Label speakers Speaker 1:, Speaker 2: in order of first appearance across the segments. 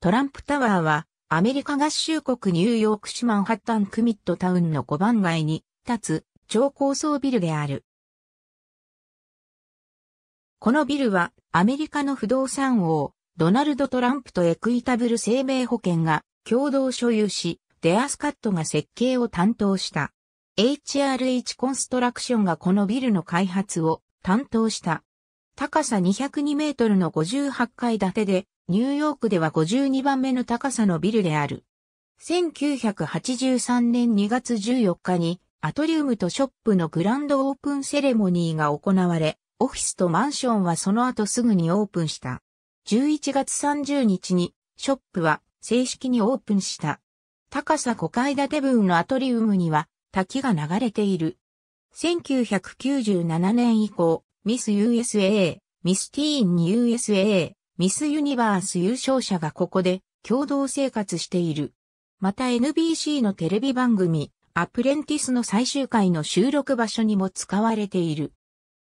Speaker 1: トランプタワーは、アメリカ合衆国ニューヨーク市マンハッタンクミットタウンの5番街に立つ超高層ビルである。このビルはアメリカの不動産王ドナルド・トランプとエクイタブル生命保険が共同所有し、デアスカットが設計を担当した。HRH コンストラクションがこのビルの開発を担当した。高さ202メートルの58階建てで、ニューヨークでは52番目の高さのビルである。1983年2月14日に、アトリウムとショップのグランドオープンセレモニーが行われ、オフィスとマンションはその後すぐにオープンした。11月30日に、ショップは正式にオープンした。高さ5階建て分のアトリウムには滝が流れている。1997年以降、ミス USA、ミスティーン USA、ミスユニバース優勝者がここで共同生活している。また NBC のテレビ番組、アプレンティスの最終回の収録場所にも使われている。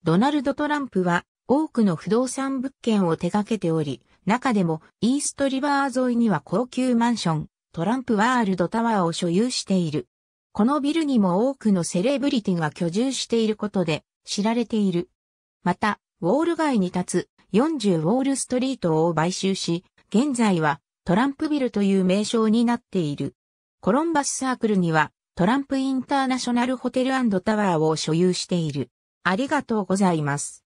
Speaker 1: ドナルド・トランプは多くの不動産物件を手掛けており、中でもイーストリバー沿いには高級マンション、トランプワールドタワーを所有している。このビルにも多くのセレブリティが居住していることで知られている。また、ウォール街に立つ40ウォールストリートを買収し、現在はトランプビルという名称になっている。コロンバスサークルにはトランプインターナショナルホテルタワーを所有している。ありがとうございます。